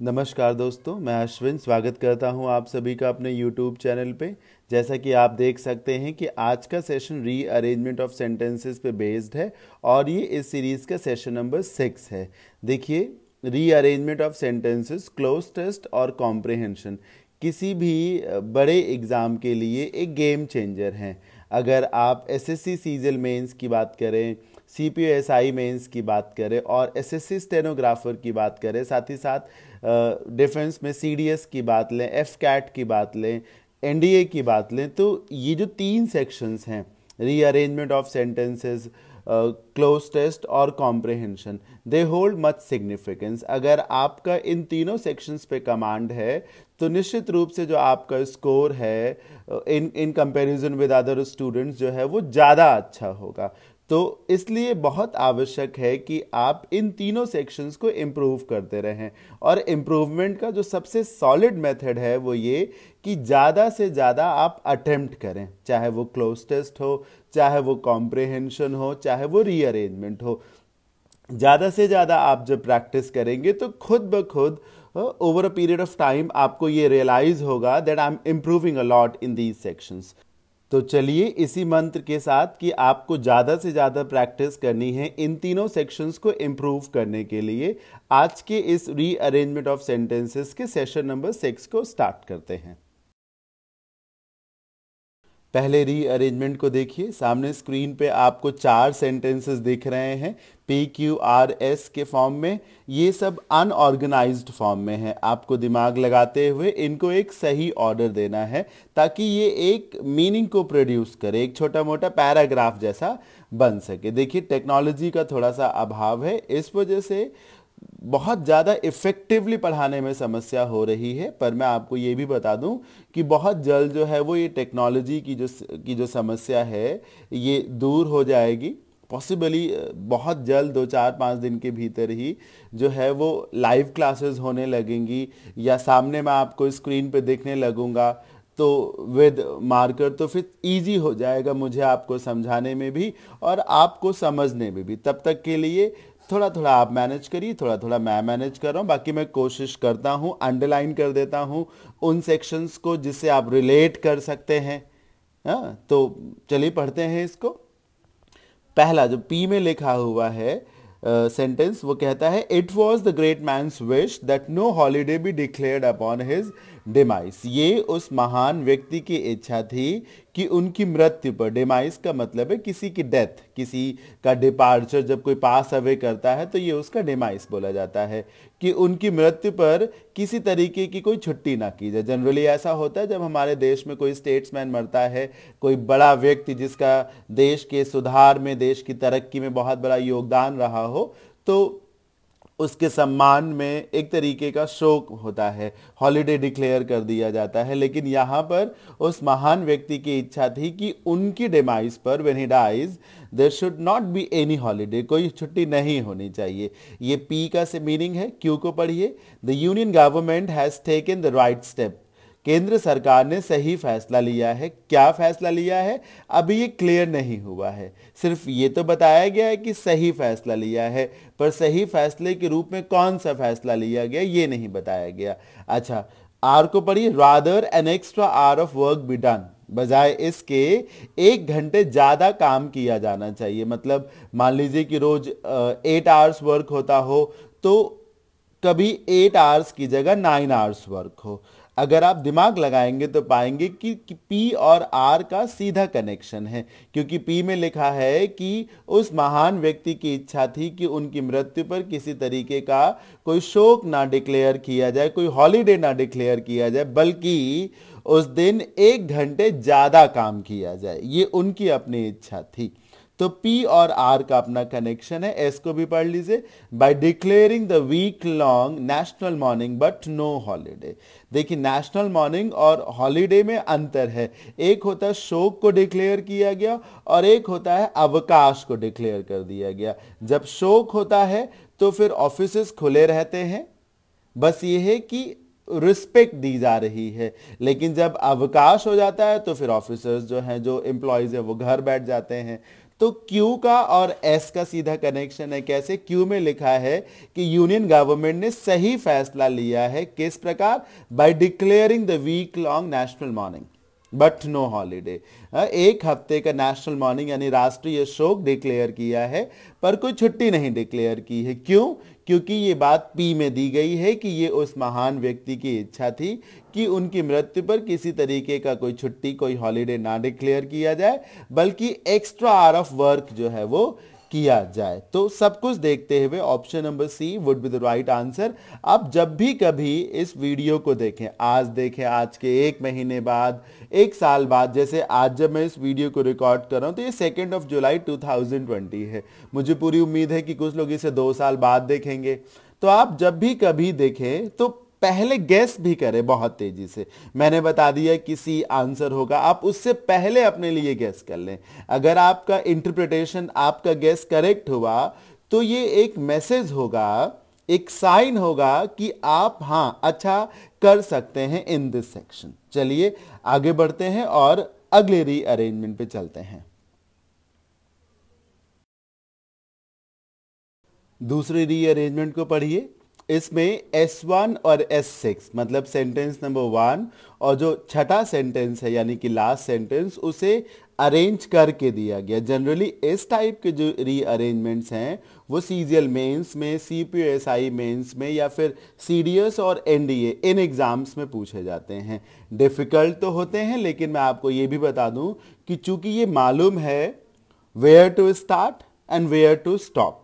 नमस्कार दोस्तों मैं अश्विन स्वागत करता हूं आप सभी का अपने यूट्यूब चैनल पे जैसा कि आप देख सकते हैं कि आज का सेशन रीअरेंजमेंट ऑफ सेंटेंसेस पे बेस्ड है और ये इस सीरीज़ का सेशन नंबर सिक्स है देखिए rearrangement of sentences cloze test और कॉम्प्रिहेंशन किसी भी बड़े एग्ज़ाम के लिए एक गेम चेंजर हैं अगर आप S S C CGL mains की बात करें C P S I mains की बात करें और एस एस सी स्टेनोग्राफर की बात करें साथ ही साथ डिफेंस में सी की बात लें एफ कैट की बात लें एन की बात लें तो ये जो तीन सेक्शंस हैं rearrangement of sentences cloze test और comprehension they hold much significance अगर आपका इन तीनों सेक्शंस पे कमांड है तो निश्चित रूप से जो आपका स्कोर है in in comparison with other students जो है वो ज़्यादा अच्छा होगा तो इसलिए बहुत आवश्यक है कि आप इन तीनों सेक्शंस को इम्प्रूव करते रहें और इम्प्रूवमेंट का जो सबसे सॉलिड मेथड है वो ये कि ज़्यादा से ज़्यादा आप अटेम्प्ट करें चाहे वो क्लोज टेस्ट हो चाहे वो कॉम्प्रिहेंशन हो चाहे वो रीअरेंजमेंट हो ज़्यादा से ज़्यादा आप जब प्रैक्टिस करेंगे तो खुद ब खुद over a period of time आपको ये रियलाइज़ होगा that I am improving a lot in these sections तो चलिए इसी मंत्र के साथ कि आपको ज़्यादा से ज़्यादा प्रैक्टिस करनी है इन तीनों सेक्शंस को इम्प्रूव करने के लिए आज के इस रीअरेंजमेंट ऑफ सेंटेंसेस के सेशन नंबर सिक्स को स्टार्ट करते हैं पहले रीअरेंजमेंट को देखिए सामने स्क्रीन पे आपको चार सेंटेंसेस दिख रहे हैं पी क्यू आर एस के फॉर्म में ये सब अनऑर्गेनाइज्ड फॉर्म में है आपको दिमाग लगाते हुए इनको एक सही ऑर्डर देना है ताकि ये एक मीनिंग को प्रोड्यूस करे एक छोटा मोटा पैराग्राफ जैसा बन सके देखिए टेक्नोलॉजी का थोड़ा सा अभाव है इस वजह से बहुत ज़्यादा इफ़ेक्टिवली पढ़ाने में समस्या हो रही है पर मैं आपको ये भी बता दूं कि बहुत जल्द जो है वो ये टेक्नोलॉजी की जो की जो समस्या है ये दूर हो जाएगी पॉसिबली बहुत जल्द दो चार पाँच दिन के भीतर ही जो है वो लाइव क्लासेस होने लगेंगी या सामने मैं आपको स्क्रीन पे देखने लगूँगा तो विद मार्कर तो फिर इजी हो जाएगा मुझे आपको समझाने में भी और आपको समझने में भी तब तक के लिए थोड़ा थोड़ा आप मैनेज करिए थोड़ा थोड़ा मैं मैनेज कर रहा हूँ बाकी मैं कोशिश करता हूँ अंडरलाइन कर देता हूँ उन सेक्शंस को जिससे आप रिलेट कर सकते हैं हाँ तो चलिए पढ़ते हैं इसको पहला जो पी में लिखा हुआ है सेंटेंस uh, वो कहता है it was the great man's wish that no holiday be declared upon his demise ये उस महान व्यक्ति की इच्छा थी कि उनकी मृत्यु पर डेमाइस का मतलब है किसी की डेथ किसी का डिपार्चर जब कोई पास अवे करता है तो ये उसका डेमाइस बोला जाता है कि उनकी मृत्यु पर किसी तरीके की कोई छुट्टी ना की जाए जनरली ऐसा होता है जब हमारे देश में कोई स्टेट्समैन मरता है कोई बड़ा व्यक्ति जिसका देश के सुधार में देश की तरक्की में बहुत बड़ा योगदान रहा हो तो उसके सम्मान में एक तरीके का शोक होता है हॉलिडे डिक्लेयर कर दिया जाता है लेकिन यहाँ पर उस महान व्यक्ति की इच्छा थी कि उनकी डिमाइस पर when he dies there should not be any holiday कोई छुट्टी नहीं होनी चाहिए ये पी का से मीनिंग है क्यू को पढ़िए the union government has taken the right step केंद्र सरकार ने सही फैसला लिया है क्या फैसला लिया है अभी ये क्लियर नहीं हुआ है सिर्फ ये तो बताया गया है कि सही फैसला लिया है पर सही फैसले के रूप में कौन सा फैसला लिया गया ये नहीं बताया गया अच्छा आर को पढ़िए rather an extra hour of work be done बजाय इसके एक घंटे ज़्यादा काम किया जाना चाहिए मतलब मान लीजिए कि रोज एट आवर्स वर्क होता हो तो कभी एट आवर्स की जगह नाइन आवर्स वर्क हो अगर आप दिमाग लगाएंगे तो पाएंगे कि, कि पी और आर का सीधा कनेक्शन है क्योंकि पी में लिखा है कि उस महान व्यक्ति की इच्छा थी कि उनकी मृत्यु पर किसी तरीके का कोई शोक ना डिक्लेयर किया जाए कोई हॉलीडे ना डिक्लेयर किया जाए बल्कि उस दिन एक घंटे ज़्यादा काम किया जाए ये उनकी अपनी इच्छा थी तो P और R का अपना कनेक्शन है S को भी पढ़ लीजिए by declaring the week long national mourning but no holiday देखिए नेशनल मॉर्निंग और हॉलीडे में अंतर है एक होता है शोक को डिक्लेयर किया गया और एक होता है अवकाश को डिक्लेयर कर दिया गया जब शोक होता है तो फिर ऑफिस खुले रहते हैं बस ये है कि रिस्पेक्ट दी जा रही है लेकिन जब अवकाश हो जाता है तो फिर ऑफिसर्स जो हैं जो एम्प्लॉयज़ हैं वो घर बैठ जाते हैं तो क्यू का और एस का सीधा कनेक्शन है कैसे क्यू में लिखा है कि यूनियन गवर्नमेंट ने सही फैसला लिया है किस प्रकार by declaring the week long national mourning but no holiday एक हफ्ते का नेशनल मॉर्निंग यानी राष्ट्रीय शोक डिक्लेयर किया है पर कोई छुट्टी नहीं डिक्लेयर की है क्यों क्योंकि ये बात पी में दी गई है कि ये उस महान व्यक्ति की इच्छा थी कि उनकी मृत्यु पर किसी तरीके का कोई छुट्टी कोई हॉलीडे ना डिक्लेयर किया जाए बल्कि एक्स्ट्रा आर ऑफ वर्क जो है वो किया जाए तो सब कुछ देखते हुए option number C would be the right answer आप जब भी कभी इस वीडियो को देखें आज देखें आज के एक महीने बाद एक साल बाद जैसे आज जब मैं इस वीडियो को रिकॉर्ड कर रहा हूँ तो ये सेकेंड ऑफ जुलाई 2020 है मुझे पूरी उम्मीद है कि कुछ लोग इसे दो साल बाद देखेंगे तो आप जब भी कभी देखें तो पहले गैस भी करें बहुत तेजी से मैंने बता दिया कि सी आंसर होगा आप उससे पहले अपने लिए गैस कर लें अगर आपका इंटरप्रिटेशन आपका गैस करेक्ट हुआ तो ये एक मैसेज होगा एक साइन होगा कि आप हाँ अच्छा कर सकते हैं इन दिस सेक्शन चलिए आगे बढ़ते हैं और अगले रीअरेंजमेंट पे चलते हैं दूसरे रीअरेंजमेंट को पढ़िए इसमें S1 और S6 मतलब सेंटेंस नंबर वन और जो छठा सेंटेंस है यानी कि लास्ट सेंटेंस उसे अरेंज करके दिया गया जनरली इस टाइप के जो रीअरेंजमेंट्स हैं वो सी जी एल मेन्स में C P S I mains में या फिर सी डी एस और एन डी ए इन एग्ज़ाम्स में पूछे जाते हैं डिफ़िकल्ट तो होते हैं लेकिन मैं आपको ये भी बता दूं कि चूंकि ये मालूम है where to start and where to stop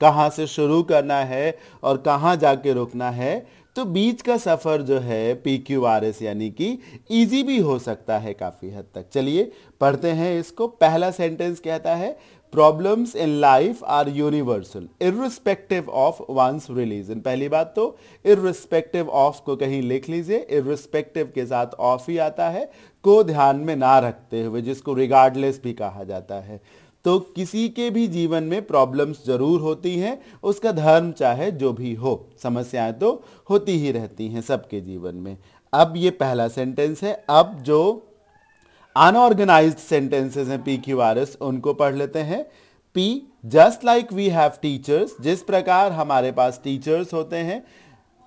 कहाँ से शुरू करना है और कहाँ जाके रुकना है तो बीच का सफ़र जो है पी क्यू आर एस यानी कि इजी भी हो सकता है काफ़ी हद तक चलिए पढ़ते हैं इसको पहला सेंटेंस कहता है problems in life are universal irrespective of one's religion पहली बात तो इरिस्पेक्टिव ऑफ को कहीं लिख लीजिए इरिस्पेक्टिव के साथ ऑफ ही आता है को ध्यान में ना रखते हुए जिसको रिगार्डलेस भी कहा जाता है तो किसी के भी जीवन में प्रॉब्लम्स जरूर होती हैं उसका धर्म चाहे जो भी हो समस्याएं तो होती ही रहती हैं सबके जीवन में अब ये पहला सेंटेंस है अब जो अनऑर्गेनाइज सेंटेंसेस हैं पी क्यू आर एस उनको पढ़ लेते हैं P just like we have teachers जिस प्रकार हमारे पास टीचर्स होते हैं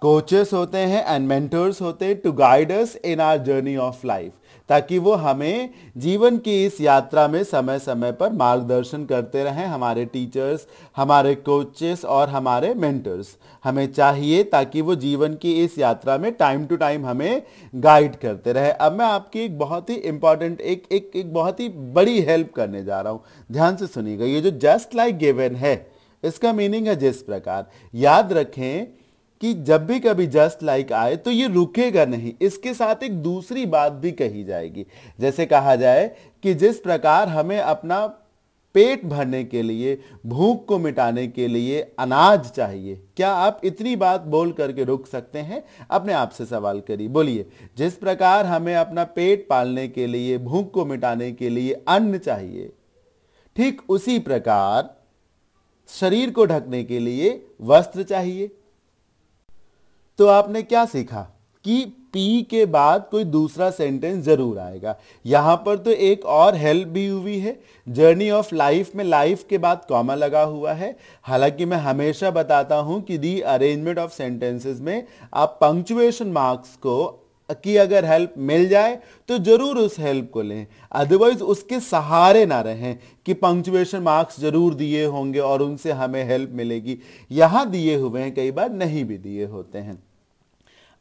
कोचेस होते हैं एंड मेंटर्स होते हैं to guide us in our journey of life ताकि वो हमें जीवन की इस यात्रा में समय समय पर मार्गदर्शन करते रहें हमारे टीचर्स हमारे कोचेस और हमारे मेंटर्स हमें चाहिए ताकि वो जीवन की इस यात्रा में टाइम टू टाइम हमें गाइड करते रहे अब मैं आपकी एक बहुत ही इंपॉर्टेंट एक एक एक बहुत ही बड़ी हेल्प करने जा रहा हूँ ध्यान से सुनिएगा ये जो जस्ट लाइक गिवन है इसका मीनिंग है जिस प्रकार याद रखें कि जब भी कभी जस्ट लाइक आए तो ये रुकेगा नहीं इसके साथ एक दूसरी बात भी कही जाएगी जैसे कहा जाए कि जिस प्रकार हमें अपना पेट भरने के लिए भूख को मिटाने के लिए अनाज चाहिए क्या आप इतनी बात बोल करके रुक सकते हैं अपने आप से सवाल करिए बोलिए जिस प्रकार हमें अपना पेट पालने के लिए भूख को मिटाने के लिए अन्न चाहिए ठीक उसी प्रकार शरीर को ढकने के लिए वस्त्र चाहिए तो आपने क्या सीखा कि पी के बाद कोई दूसरा सेंटेंस जरूर आएगा यहाँ पर तो एक और हेल्प भी हुई है जर्नी ऑफ लाइफ में लाइफ के बाद कॉमा लगा हुआ है हालांकि मैं हमेशा बताता हूँ कि दी अरेंजमेंट ऑफ सेंटेंसेस में आप पंक्चुएशन मार्क्स को की अगर हेल्प मिल जाए तो जरूर उस हेल्प को लें अदरवाइज उसके सहारे ना रहें कि पंक्चुएशन मार्क्स जरूर दिए होंगे और उनसे हमें हेल्प मिलेगी यहाँ दिए हुए हैं कई बार नहीं भी दिए होते हैं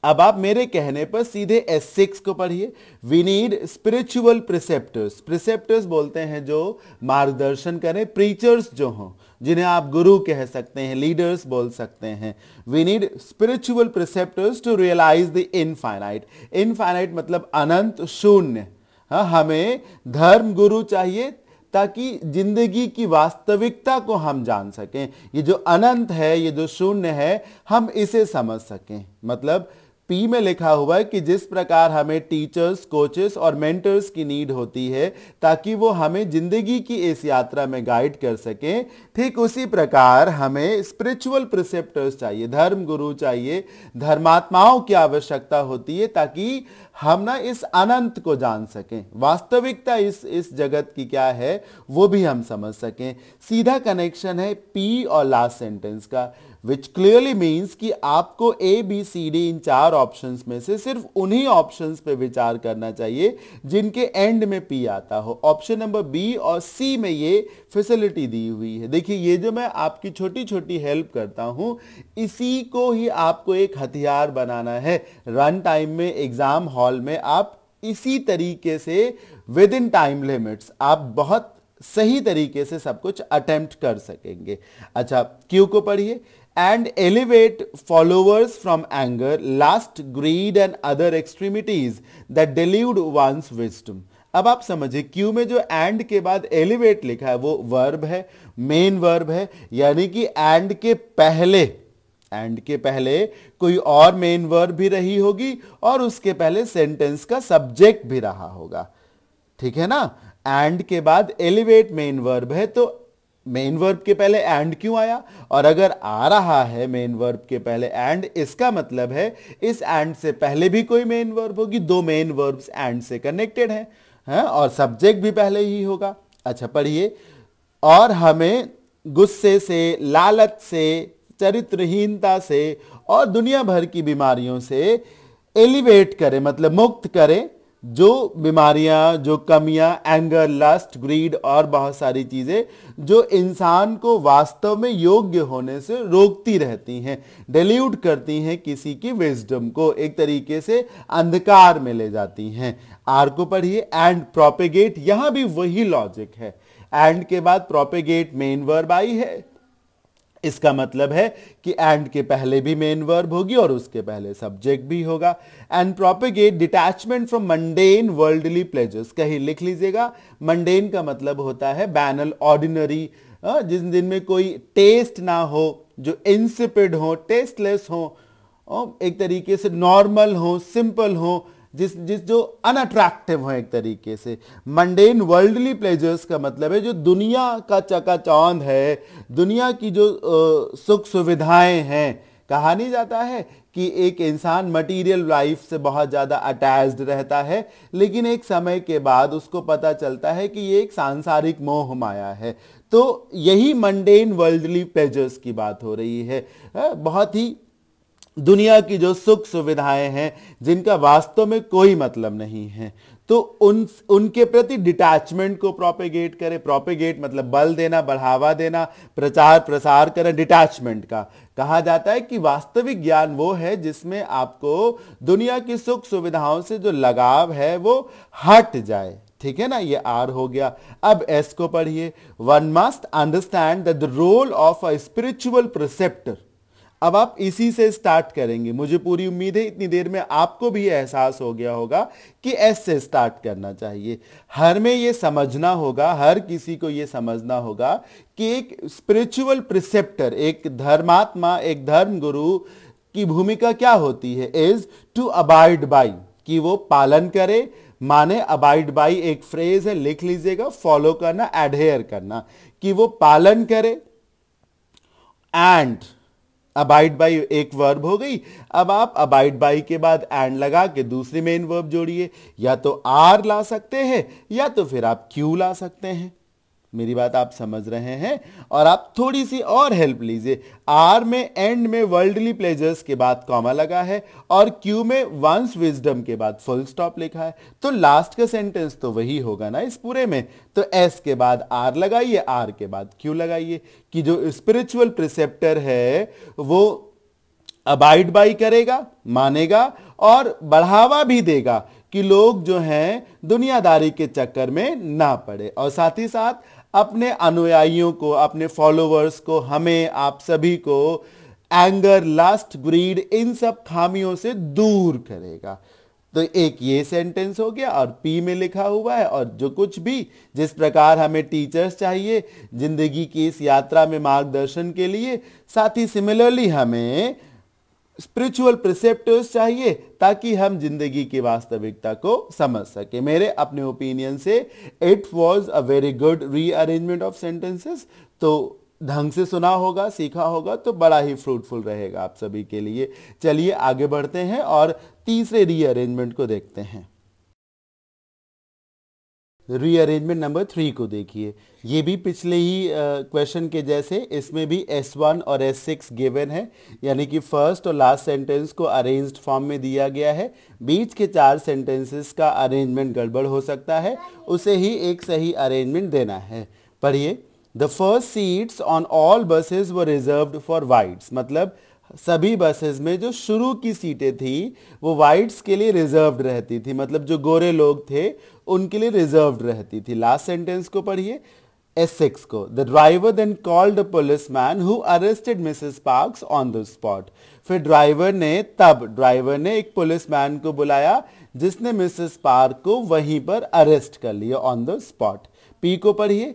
अब आप मेरे कहने पर सीधे एस सिक्स को पढ़िए we need spiritual preceptors preceptors बोलते हैं जो मार्गदर्शन करें प्रीचर्स जो हों जिन्हें आप गुरु कह सकते हैं लीडर्स बोल सकते हैं we need spiritual preceptors to realize the infinite infinite मतलब अनंत शून्य हाँ हमें धर्म गुरु चाहिए ताकि जिंदगी की वास्तविकता को हम जान सकें ये जो अनंत है ये जो शून्य है हम इसे समझ सकें मतलब पी में लिखा हुआ है कि जिस प्रकार हमें टीचर्स कोचेस और मेंटर्स की नीड होती है ताकि वो हमें जिंदगी की इस यात्रा में गाइड कर सकें ठीक उसी प्रकार हमें स्पिरिचुअल प्रिसेप्टर्स चाहिए धर्म गुरु चाहिए धर्मात्माओं की आवश्यकता होती है ताकि हम ना इस अनंत को जान सकें वास्तविकता इस इस जगत की क्या है वो भी हम समझ सकें सीधा कनेक्शन है पी और लास्ट सेंटेंस का विच क्लियरली मीन्स कि आपको ए बी सी डी इन चार ऑप्शन में से सिर्फ उन्हीं ऑप्शन पे विचार करना चाहिए जिनके एंड में पी आता हो ऑप्शन नंबर बी और सी में ये फैसिलिटी दी हुई है देखिए ये जो मैं आपकी छोटी छोटी हेल्प करता हूँ इसी को ही आपको एक हथियार बनाना है रन टाइम में एग्ज़ाम हॉल में आप इसी तरीके से विद इन टाइम लिमिट्स आप बहुत सही तरीके से सब कुछ अटेम्प्ट कर सकेंगे अच्छा क्यू को पढ़िए and elevate followers from anger, lust, greed and other extremities that delude one's wisdom. अब आप समझिए क्यू में जो एंड के बाद एलिवेट लिखा है वो वर्ब है मेन वर्ब है यानी कि एंड के पहले एंड के पहले कोई और मेन वर्ब भी रही होगी और उसके पहले सेंटेंस का सब्जेक्ट भी रहा होगा ठीक है ना एंड के बाद एलिवेट मेन वर्ब है तो मेन वर्ब के पहले एंड क्यों आया और अगर आ रहा है मेन वर्ब के पहले एंड इसका मतलब है इस एंड से पहले भी कोई मेन वर्ब होगी दो मेन वर्ब्स एंड से कनेक्टेड हैं हैं और सब्जेक्ट भी पहले ही होगा अच्छा पढ़िए और हमें गुस्से से लालच से चरित्रहीनता से और दुनिया भर की बीमारियों से एलिवेट करें मतलब मुक्त करें जो बीमारियां जो कमियां एंगर लस्ट ग्रीड और बहुत सारी चीज़ें जो इंसान को वास्तव में योग्य होने से रोकती रहती हैं डिल्यूट करती हैं किसी की विजडम को एक तरीके से अंधकार में ले जाती हैं आर को पढ़िए एंड प्रोपेगेट यहां भी वही लॉजिक है एंड के बाद प्रोपेगेट मेन वर्ब आई है इसका मतलब है कि एंड के पहले भी मेन वर्ब होगी और उसके पहले सब्जेक्ट भी होगा and propagate detachment from mundane worldly pleasures कहीं लिख लीजिएगा मंडेन का मतलब होता है बैनल ऑर्डिनरी जिस दिन में कोई टेस्ट ना हो जो इंसिपिड हो टेस्टलेस हो एक तरीके से नॉर्मल हो सिंपल हो जिस जिस जो अनअट्रैक्टिव हो एक तरीके से मंडेन वर्ल्डली प्लेजर्स का मतलब है जो दुनिया का चकाचौंध है दुनिया की जो सुख सुविधाएं हैं कहा नहीं जाता है कि एक इंसान मटेरियल लाइफ से बहुत ज़्यादा अटैच्ड रहता है लेकिन एक समय के बाद उसको पता चलता है कि ये एक सांसारिक मोह माया है तो यही मंडेन वर्ल्डली प्लेजर्स की बात हो रही है बहुत ही दुनिया की जो सुख सुविधाएं हैं जिनका वास्तव में कोई मतलब नहीं है तो उन उनके प्रति डिटैचमेंट को प्रोपेगेट करें प्रोपेगेट मतलब बल देना बढ़ावा देना प्रचार प्रसार करें डिटैचमेंट का कहा जाता है कि वास्तविक ज्ञान वो है जिसमें आपको दुनिया की सुख सुविधाओं से जो लगाव है वो हट जाए ठीक है ना ये आर हो गया अब एस को पढ़िए one must understand the role of a spiritual preceptor अब आप इसी से स्टार्ट करेंगे मुझे पूरी उम्मीद है इतनी देर में आपको भी एहसास हो गया होगा कि एस से स्टार्ट करना चाहिए हर में ये समझना होगा हर किसी को ये समझना होगा कि एक स्पिरिचुअल प्रिसेप्टर एक धर्मात्मा एक धर्म गुरु की भूमिका क्या होती है इज टू अबाइड बाई कि वो पालन करे माने अबाइड बाई एक फ्रेज है लिख लीजिएगा फॉलो करना एडहेयर करना कि वो पालन करे एंड अबाइड बाई एक वर्ब हो गई अब आप अबाइड बाई के बाद एंड लगा के दूसरी मेन वर्ब जोड़िए या तो आर ला सकते हैं या तो फिर आप क्यू ला सकते हैं मेरी बात आप समझ रहे हैं और आप थोड़ी सी और हेल्प लीजिए आर में एंड में वर्ल्डली प्लेजर्स के बाद कॉमा लगा है और क्यू में वंस विजडम के बाद फुल स्टॉप लिखा है तो लास्ट का सेंटेंस तो वही होगा ना इस पूरे में तो एस के बाद आर लगाइए आर के बाद क्यू लगाइए कि जो स्पिरिचुअल प्रिसेप्टर है वो अबाइड बाई करेगा मानेगा और बढ़ावा भी देगा कि लोग जो हैं दुनियादारी के चक्कर में ना पड़े और साथ ही साथ अपने अनुयायियों को अपने फॉलोवर्स को हमें आप सभी को एंगर लास्ट ग्रीड इन सब खामियों से दूर करेगा तो एक ये सेंटेंस हो गया और पी में लिखा हुआ है और जो कुछ भी जिस प्रकार हमें टीचर्स चाहिए जिंदगी की इस यात्रा में मार्गदर्शन के लिए साथ ही सिमिलरली हमें स्पिरिचुअल प्रिसेप्टिव्स चाहिए ताकि हम जिंदगी की वास्तविकता को समझ सके मेरे अपने ओपिनियन से it was a very good rearrangement of sentences तो ढंग से सुना होगा सीखा होगा तो बड़ा ही फ्रूटफुल रहेगा आप सभी के लिए चलिए आगे बढ़ते हैं और तीसरे रीअरेंजमेंट को देखते हैं रीअरेंजमेंट नंबर थ्री को देखिए ये भी पिछले ही क्वेश्चन uh, के जैसे इसमें भी एस वन और एस सिक्स गिवेन है यानी कि फर्स्ट और लास्ट सेंटेंस को अरेंज्ड फॉर्म में दिया गया है बीच के चार सेंटेंसेस का अरेंजमेंट गड़बड़ हो सकता है उसे ही एक सही अरेंजमेंट देना है पढ़िए the first seats on all buses were reserve for whites मतलब सभी बसेस में जो शुरू की सीटें थी वो वाइट्स के लिए रिजर्व रहती थी मतलब जो गोरे लोग थे उनके लिए रिजर्व रहती थी लास्ट सेंटेंस को पढ़िए एसेक्स को the driver then called policeman who arrested Mrs Parks on the spot फिर ड्राइवर ने तब ड्राइवर ने एक पुलिस मैन को बुलाया जिसने मिसेस पार्क को वहीं पर अरेस्ट कर लिया ऑन द स्पॉट पी को पढ़िए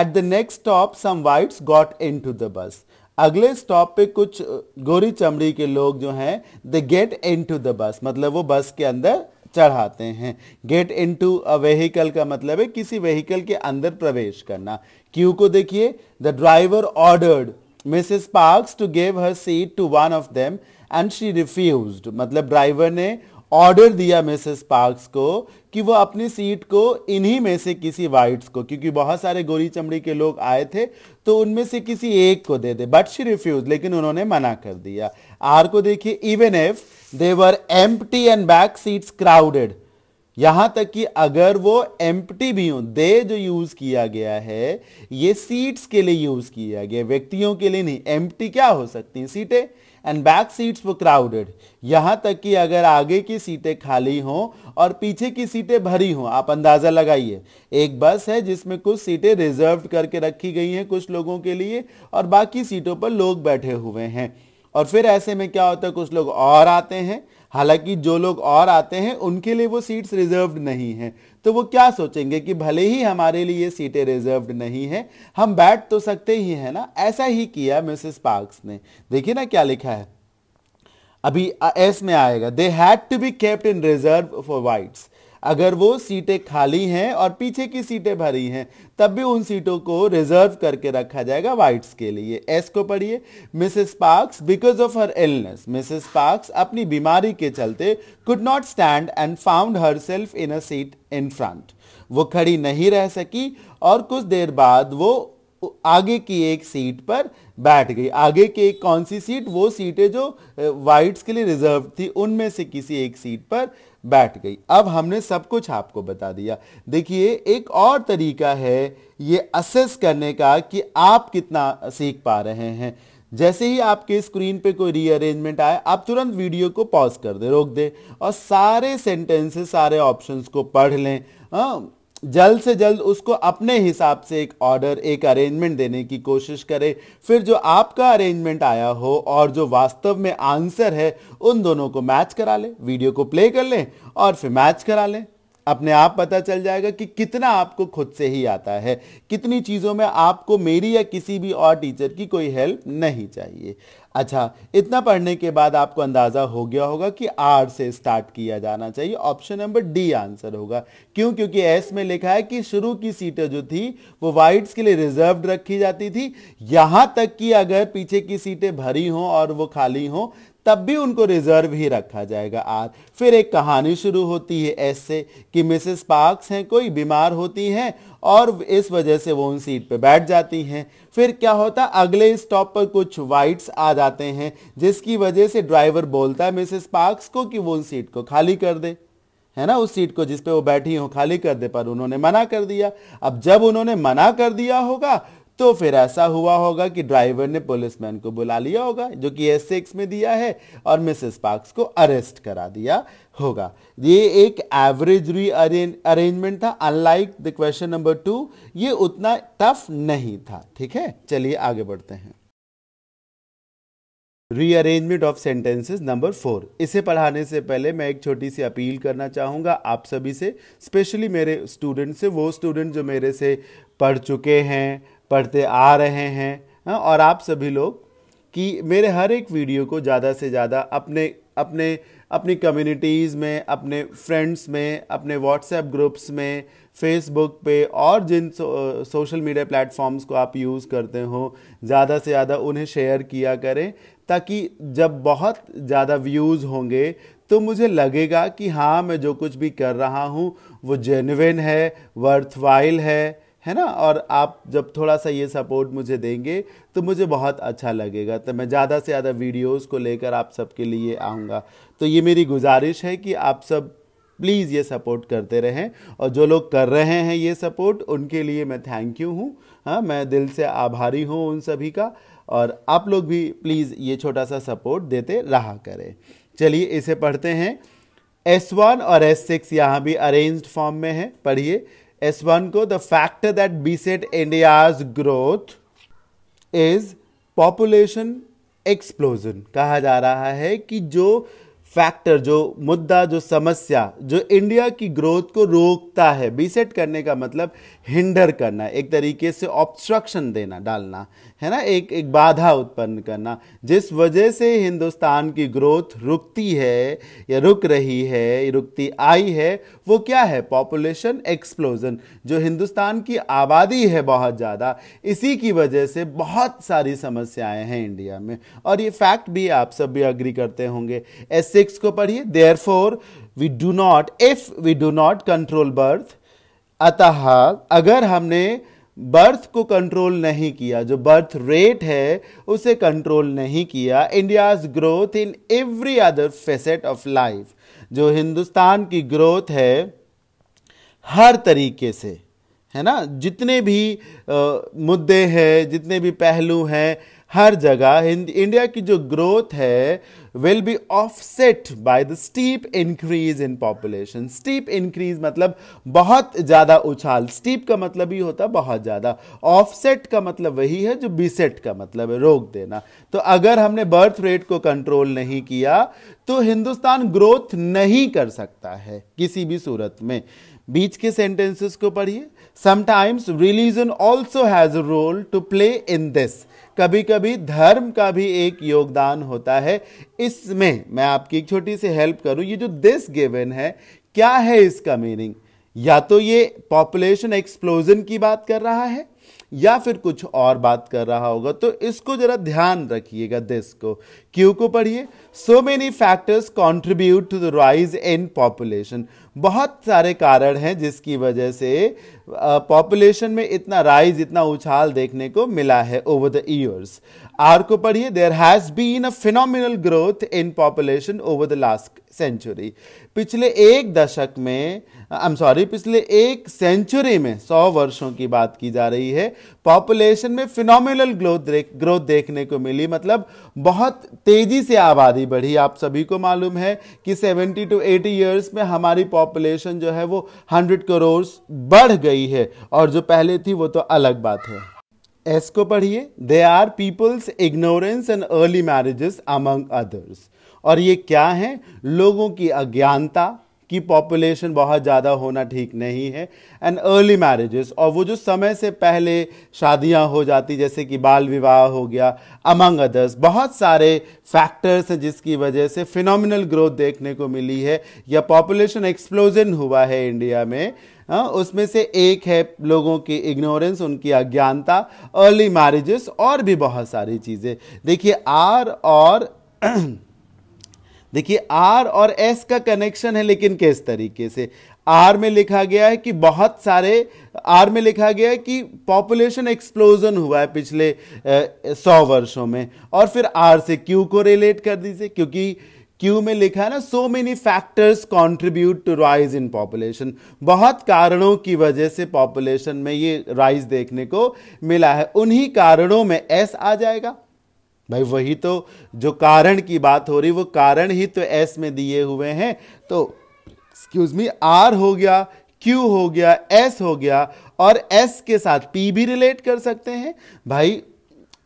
at the next stop some whites got into the bus अगले स्टॉप पे कुछ गोरी चमड़ी के लोग जो हैं they get into the bus मतलब वो बस के अंदर चढ़ाते हैं गेट इनटू अ व्हीकल का मतलब है किसी व्हीकल के अंदर प्रवेश करना क्यू को देखिए the driver ordered Mrs Parks to give her seat to one of them and she refuse मतलब ड्राइवर ने ऑर्डर दिया मिसेस पार्क्स को कि वो अपनी सीट को इन्हीं में से किसी वाइट्स को क्योंकि बहुत सारे गोरी चमड़ी के लोग आए थे तो उनमें से किसी एक को दे दे बट शी रिफ्यूज लेकिन उन्होंने मना कर दिया आर को देखिए even if they were empty and back seats crowded यहां तक कि अगर वो एम्प्टी भी हो दे जो यूज किया गया है ये सीट्स के लिए यूज किया गया व्यक्तियों के लिए नहीं एम्प्टी क्या हो सकती है सीटें and back seats were crowded यहां तक कि अगर आगे की सीटें खाली हो और पीछे की सीटें भरी हो आप अंदाज़ा लगाइए एक बस है जिसमें कुछ सीटें रिजर्व करके रखी गई हैं कुछ लोगों के लिए और बाकी सीटों पर लोग बैठे हुए हैं और फिर ऐसे में क्या होता है कुछ लोग और आते हैं हालांकि जो लोग और आते हैं उनके लिए वो सीट्स रिजर्व्ड नहीं हैं तो वो क्या सोचेंगे कि भले ही हमारे लिए सीटें रिजर्व्ड नहीं हैं हम बैठ तो सकते ही हैं ना ऐसा ही किया मिसेस पार्क्स ने देखिए ना क्या लिखा है अभी एस में आएगा they had to be kept in reserve for whites अगर वो सीटें खाली हैं और पीछे की सीटें भरी हैं तब भी उन सीटों को रिजर्व करके रखा जाएगा वाइट्स के लिए एस को पढ़िए Mrs Parks because of her illness Mrs Parks अपनी बीमारी के चलते could not stand and found herself in a seat in front वो खड़ी नहीं रह सकी और कुछ देर बाद वो आगे की एक सीट पर बैठ गई आगे की एक कौन सी सीट वो सीटें जो वाइट्स के लिए रिजर्व थी उनमें से किसी एक सीट पर बैठ गई अब हमने सब कुछ आपको बता दिया देखिए एक और तरीका है ये असेस करने का कि आप कितना सीख पा रहे हैं जैसे ही आपके स्क्रीन पे कोई रीअरेंजमेंट आए आप तुरंत वीडियो को पॉज कर दे रोक दे और सारे सेंटेंसेस सारे ऑप्शंस को पढ़ लें हाँ, जल्द से जल्द उसको अपने हिसाब से एक ऑर्डर एक अरेंजमेंट देने की कोशिश करें फिर जो आपका अरेंजमेंट आया हो और जो वास्तव में आंसर है उन दोनों को मैच करा लें वीडियो को प्ले कर लें और फिर मैच करा लें अपने आप पता चल जाएगा कि कितना आपको खुद से ही आता है कितनी चीज़ों में आपको मेरी या किसी भी और टीचर की कोई हेल्प नहीं चाहिए अच्छा इतना पढ़ने के बाद आपको अंदाज़ा हो गया होगा कि आर से स्टार्ट किया जाना चाहिए ऑप्शन नंबर डी आंसर होगा क्यों क्योंकि एस में लिखा है कि शुरू की सीटें जो थी वो वाइट्स के लिए रिजर्व रखी जाती थी यहाँ तक कि अगर पीछे की सीटें भरी हों और वो खाली हों तब भी उनको रिजर्व ही रखा जाएगा आज फिर एक कहानी शुरू होती है ऐसे कि मिसेस पार्क्स हैं कोई बीमार होती हैं और इस वजह से वो उन सीट पे बैठ जाती हैं फिर क्या होता अगले स्टॉप पर कुछ वाइट्स आ जाते हैं जिसकी वजह से ड्राइवर बोलता है मिसेस पार्क्स को कि वो उन सीट को खाली कर दे है ना उस सीट को जिस पे वो बैठी हो खाली कर दे पर उन्होंने मना कर दिया अब जब उन्होंने मना कर दिया होगा तो फिर ऐसा हुआ होगा कि ड्राइवर ने पुलिसमैन को बुला लिया होगा जो कि एस सिक्स में दिया है और मिसेस पार्क्स को अरेस्ट करा दिया होगा ये एक एवरेज री अरेंजमेंट था unlike the question number two ये उतना टफ नहीं था ठीक है चलिए आगे बढ़ते हैं rearrangement of sentences number four इसे पढ़ाने से पहले मैं एक छोटी सी अपील करना चाहूँगा आप सभी से स्पेशली मेरे स्टूडेंट से वो स्टूडेंट जो मेरे से पढ़ चुके हैं पढ़ते आ रहे हैं हाँ, और आप सभी लोग कि मेरे हर एक वीडियो को ज़्यादा से ज़्यादा अपने अपने अपनी कम्युनिटीज़ में अपने फ्रेंड्स में अपने व्हाट्सएप ग्रुप्स में फेसबुक पे और जिन सो, सोशल मीडिया प्लेटफॉर्म्स को आप यूज़ करते हो ज़्यादा से ज़्यादा उन्हें शेयर किया करें ताकि जब बहुत ज़्यादा व्यूज़ होंगे तो मुझे लगेगा कि हाँ मैं जो कुछ भी कर रहा हूँ वो जेनविन है वर्थवाइल है है ना और आप जब थोड़ा सा ये सपोर्ट मुझे देंगे तो मुझे बहुत अच्छा लगेगा तो मैं ज़्यादा से ज़्यादा वीडियोस को लेकर आप सबके लिए आऊँगा तो ये मेरी गुजारिश है कि आप सब प्लीज़ ये सपोर्ट करते रहें और जो लोग कर रहे हैं ये सपोर्ट उनके लिए मैं थैंक यू हूँ हाँ मैं दिल से आभारी हूँ उन सभी का और आप लोग भी प्लीज़ ये छोटा सा सपोर्ट देते रहा करें चलिए इसे पढ़ते हैं एस वन और एस सिक्स यहाँ भी अरेंज्ड फॉर्म में है पढ़िए एस वन को the factor that beset India's growth is population explosion कहा जा रहा है कि जो फैक्टर जो मुद्दा जो समस्या जो इंडिया की ग्रोथ को रोकता है बीसेट करने का मतलब हिंडर करना एक तरीके से ऑब्स्ट्रक्शन देना डालना है ना एक एक बाधा उत्पन्न करना जिस वजह से हिंदुस्तान की ग्रोथ रुकती है या रुक रही है रुकती आई है वो क्या है पॉपुलेशन एक्सप्लोजन जो हिंदुस्तान की आबादी है बहुत ज़्यादा इसी की वजह से बहुत सारी समस्याएं हैं इंडिया में और ये फैक्ट भी आप सब भी अग्री करते होंगे एस सिक्स को पढ़िए therefore we do not if we do not control birth अतः अगर हमने बर्थ को कंट्रोल नहीं किया जो बर्थ रेट है उसे कंट्रोल नहीं किया India's growth in every other facet of life जो हिंदुस्तान की ग्रोथ है हर तरीके से है ना जितने भी आ, मुद्दे हैं जितने भी पहलू हैं हर जगह इंडिया की जो ग्रोथ है will be offset by the steep increase in population steep increase मतलब बहुत ज़्यादा उछाल स्टीप का मतलब ही होता है बहुत ज़्यादा ऑफसेट का मतलब वही है जो बीसेट का मतलब है रोक देना तो अगर हमने बर्थ रेट को कंट्रोल नहीं किया तो हिंदुस्तान ग्रोथ नहीं कर सकता है किसी भी सूरत में बीच के सेंटेंसेस को पढ़िए sometimes religion also has role to play in this कभी कभी धर्म का भी एक योगदान होता है इसमें मैं आपकी एक छोटी सी हेल्प करूं ये जो दिस गिवन है क्या है इसका मीनिंग या तो ये पॉपुलेशन एक्सप्लोजन की बात कर रहा है या फिर कुछ और बात कर रहा होगा तो इसको जरा ध्यान रखिएगा दिस को क्यों को पढ़िए so many factors contribute to the rise in population बहुत सारे कारण हैं जिसकी वजह से पॉपुलेशन में इतना राइज इतना उछाल देखने को मिला है ओवर द ईयर्स आर को पढ़िए there has been a phenomenal growth in population over the last century पिछले एक दशक में आई एम सॉरी पिछले एक सेंचुरी में सौ वर्षों की बात की जा रही है पॉपुलेशन में फिनोमिनल ग्रोथ देख ग्रोथ देखने को मिली मतलब बहुत तेज़ी से आबादी बढ़ी आप सभी को मालूम है कि 70 टू 80 इयर्स में हमारी पॉपुलेशन जो है वो 100 करोड़ बढ़ गई है और जो पहले थी वो तो अलग बात है एस को पढ़िए they are people's ignorance and early marriages among others और ये क्या है लोगों की अज्ञानता की पॉपुलेशन बहुत ज़्यादा होना ठीक नहीं है एंड अर्ली मैरिजेस और वो जो समय से पहले शादियां हो जाती जैसे कि बाल विवाह हो गया अमंग अदर्स बहुत सारे फैक्टर्स हैं जिसकी वजह से फिनोमिनल ग्रोथ देखने को मिली है या पॉपुलेशन एक्सप्लोजन हुआ है इंडिया में हाँ उसमें से एक है लोगों की इग्नोरेंस उनकी अज्ञानता अर्ली मैरिजेस और भी बहुत सारी चीज़ें देखिए आर और देखिए आर और एस का कनेक्शन है लेकिन किस तरीके से आर में लिखा गया है कि बहुत सारे आर में लिखा गया है कि पॉपुलेशन एक्सप्लोजन हुआ है पिछले सौ वर्षों में और फिर आर से क्यू को रिलेट कर दीजिए क्योंकि क्यू में लिखा है ना so many factors contribute to rise in population बहुत कारणों की वजह से पॉपुलेशन में ये राइज देखने को मिला है उन्हीं कारणों में एस आ जाएगा भाई वही तो जो कारण की बात हो रही वो कारण ही तो एस में दिए हुए हैं तो एक्सक्यूज मी आर हो गया क्यू हो गया एस हो गया और एस के साथ पी भी रिलेट कर सकते हैं भाई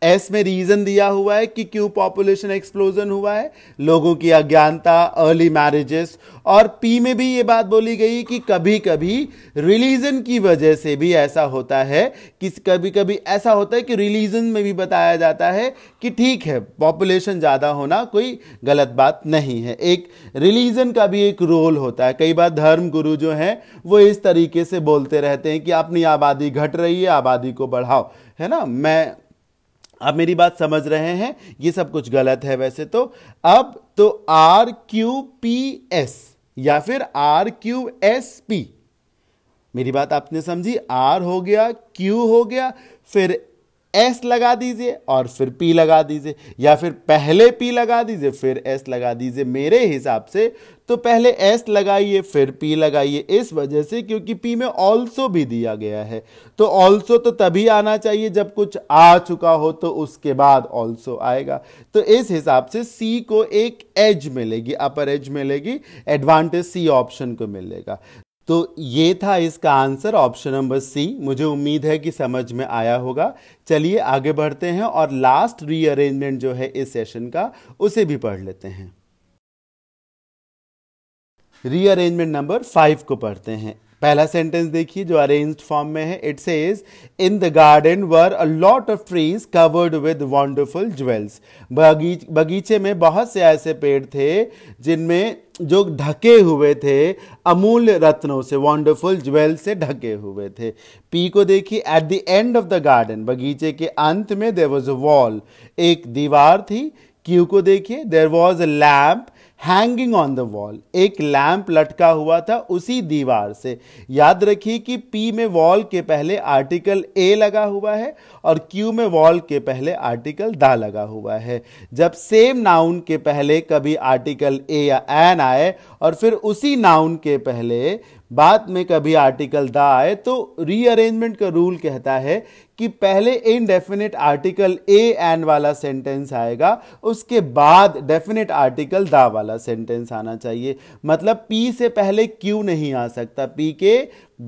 एस में रीजन दिया हुआ है कि क्यों पॉपुलेशन एक्सप्लोजन हुआ है लोगों की अज्ञानता अर्ली मैरिजेस और पी में भी ये बात बोली गई कि कभी कभी रिलीजन की वजह से भी ऐसा होता है कि कभी कभी ऐसा होता है कि रिलीजन में भी बताया जाता है कि ठीक है पॉपुलेशन ज़्यादा होना कोई गलत बात नहीं है एक रिलीजन का भी एक रोल होता है कई बार धर्म गुरु जो हैं वो इस तरीके से बोलते रहते हैं कि अपनी आबादी घट रही है आबादी को बढ़ाओ है ना मैं आप मेरी बात समझ रहे हैं ये सब कुछ गलत है वैसे तो अब तो आर क्यू पी एस या फिर आर क्यू एस पी मेरी बात आपने समझी आर हो गया क्यू हो गया फिर एस लगा दीजिए और फिर पी लगा दीजिए या फिर पहले पी लगा दीजिए फिर एस लगा दीजिए मेरे हिसाब से तो पहले एस लगाइए फिर पी लगाइए इस वजह से क्योंकि पी में ऑल्सो भी दिया गया है तो ऑल्सो तो तभी आना चाहिए जब कुछ आ चुका हो तो उसके बाद ऑल्सो आएगा तो इस हिसाब से सी को एक एज मिलेगी अपर एज मिलेगी एडवांटेज सी ऑप्शन को मिलेगा तो ये था इसका आंसर ऑप्शन नंबर सी मुझे उम्मीद है कि समझ में आया होगा चलिए आगे बढ़ते हैं और लास्ट रीअरेंजमेंट जो है इस सेशन का उसे भी पढ़ लेते हैं रीअरेंजमेंट नंबर फाइव को पढ़ते हैं पहला सेंटेंस देखिए जो अरेंज्ड फॉर्म में है it says in the garden were a lot of trees covered with wonderful jewels बगीचे में बहुत से ऐसे पेड़ थे जिनमें जो ढके हुए थे अमूल्य रत्नों से वंडरफुल ज्वेल से ढके हुए थे पी को देखिए at the end of the garden बगीचे के अंत में देर वॉज अ वॉल एक दीवार थी क्यू को देखिए there was a lamp hanging on the wall एक लैंप लटका हुआ था उसी दीवार से याद रखिए कि पी में वॉल के पहले आर्टिकल ए लगा हुआ है और क्यू में वॉल के पहले आर्टिकल दा लगा हुआ है जब सेम नाउन के पहले कभी आर्टिकल ए या एन आए और फिर उसी नाउन के पहले बाद में कभी आर्टिकल दा आए तो रीअरेंजमेंट का रूल कहता है कि पहले इनडेफिनेट आर्टिकल ए एन वाला सेंटेंस आएगा उसके बाद डेफिनेट आर्टिकल दा वाला सेंटेंस आना चाहिए मतलब पी से पहले क्यू नहीं आ सकता पी के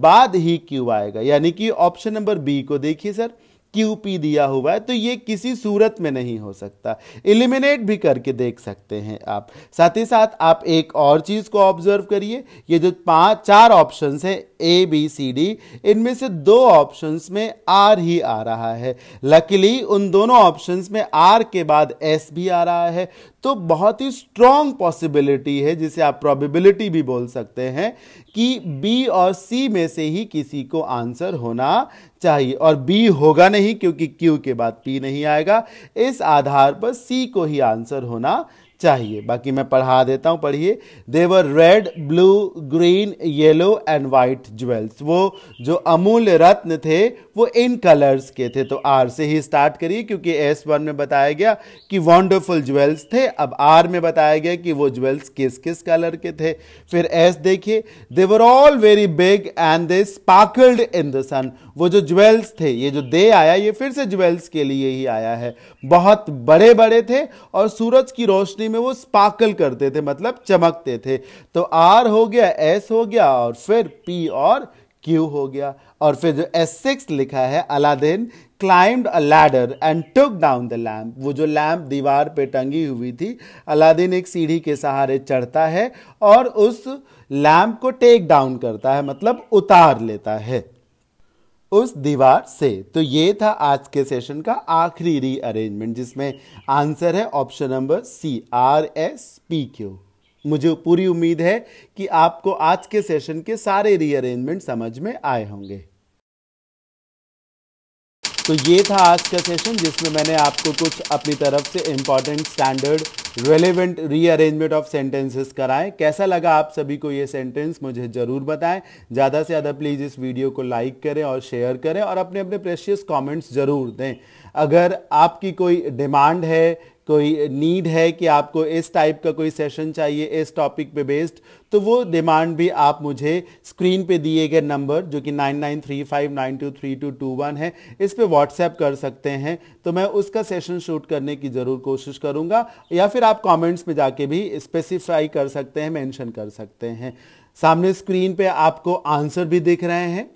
बाद ही क्यू आएगा यानी कि ऑप्शन नंबर बी को देखिए सर क्यू पी दिया हुआ है तो ये किसी सूरत में नहीं हो सकता इलिमिनेट भी करके देख सकते हैं आप साथ ही साथ आप एक और चीज़ को ऑब्जर्व करिए ये जो पांच चार ऑप्शंस हैं ए बी सी डी इनमें से दो ऑप्शंस में आर ही आ रहा है लकीली उन दोनों ऑप्शंस में आर के बाद एस भी आ रहा है तो बहुत ही स्ट्रॉन्ग पॉसिबिलिटी है जिसे आप प्रोबेबिलिटी भी बोल सकते हैं कि बी और सी में से ही किसी को आंसर होना चाहिए और बी होगा नहीं क्योंकि क्यू के बाद पी नहीं आएगा इस आधार पर सी को ही आंसर होना चाहिए बाकी मैं पढ़ा देता हूँ पढ़िए they were red blue green yellow and white jewels वो जो अमूल्य रत्न थे वो इन कलर्स के थे तो आर से ही स्टार्ट करिए क्योंकि एस वन में बताया गया कि वंडरफुल ज्वेल्स थे अब आर में बताया गया कि वो ज्वेल्स किस किस कलर के थे फिर एस देखिए they were all very big and they sparkled in the sun वो जो ज्वेल्स थे ये जो दे आया ये फिर से ज्वेल्स के लिए ही आया है बहुत बड़े बड़े थे और सूरज की रोशनी हिंदी में वो स्पार्कल करते थे मतलब चमकते थे तो आर हो गया एस हो गया और फिर पी और क्यू हो गया और फिर जो एस सिक्स लिखा है Aladdin climbed a ladder and took down the lamp वो जो लैम्प दीवार पे टंगी हुई थी अलादीन एक सीढ़ी के सहारे चढ़ता है और उस लैम्प को टेक डाउन करता है मतलब उतार लेता है उस दीवार से तो ये था आज के सेशन का आखिरी रीअरेंजमेंट जिसमें आंसर है option number C R S P Q मुझे पूरी उम्मीद है कि आपको आज के सेशन के सारे रीअरेंजमेंट समझ में आए होंगे तो ये था आज का सेशन जिसमें मैंने आपको कुछ अपनी तरफ से important standard relevant rearrangement of sentences कराएं कैसा लगा आप सभी को ये सेंटेंस मुझे ज़रूर बताएं ज़्यादा से ज़्यादा प्लीज़ इस वीडियो को लाइक करें और शेयर करें और अपने अपने प्रेशियस कमेंट्स ज़रूर दें अगर आपकी कोई डिमांड है कोई तो नीड है कि आपको इस टाइप का कोई सेशन चाहिए इस टॉपिक पे बेस्ड तो वो डिमांड भी आप मुझे स्क्रीन पे दिए गए नंबर जो कि 9935923221 है इस पे व्हाट्सएप कर सकते हैं तो मैं उसका सेशन शूट करने की ज़रूर कोशिश करूँगा या फिर आप कमेंट्स में जाके भी स्पेसिफाई कर सकते हैं मेंशन कर सकते हैं सामने स्क्रीन पे आपको आंसर भी दिख रहे हैं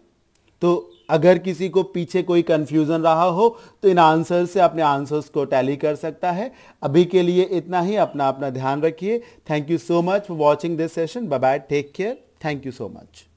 तो अगर किसी को पीछे कोई कंफ्यूजन रहा हो तो इन आंसर से अपने आंसर्स को टैली कर सकता है अभी के लिए इतना ही अपना अपना ध्यान रखिए thank you so much for watching this session bye bye take care thank you so much